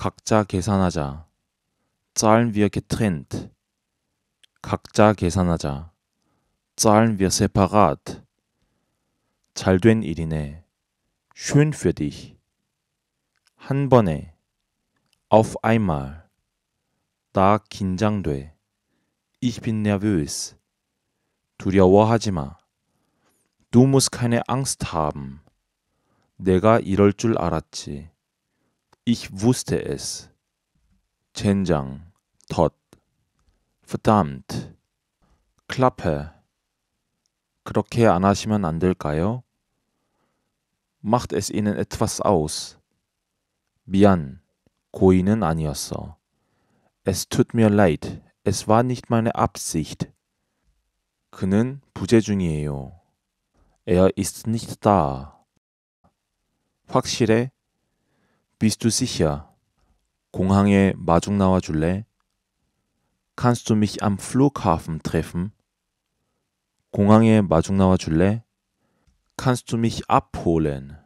각자 계산하자. Zahlen wir getrennt. 각자 계산하자. Zahlen wir separat. 잘 된 일이네. Schön für dich. 한 번에. Auf einmal. 나 긴장돼. Ich bin nervös. 두려워하지 마. Du musst keine Angst haben. 내가 이럴 줄 알았지. Ich wusste es. Chenjang, Tod. Verdammt. Klappe. Kroke 안 andelkayo. Macht es ihnen etwas aus. 미안. 고의는 아니었어. Es tut mir leid. Es war nicht meine Absicht. 그는 부재 중이에요. Er ist nicht da. 확실해. Bist du sicher? 공항에 마중 나와 줄래? Kannst du mich am Flughafen treffen? 공항에 마중 나와 줄래? Kannst du mich abholen?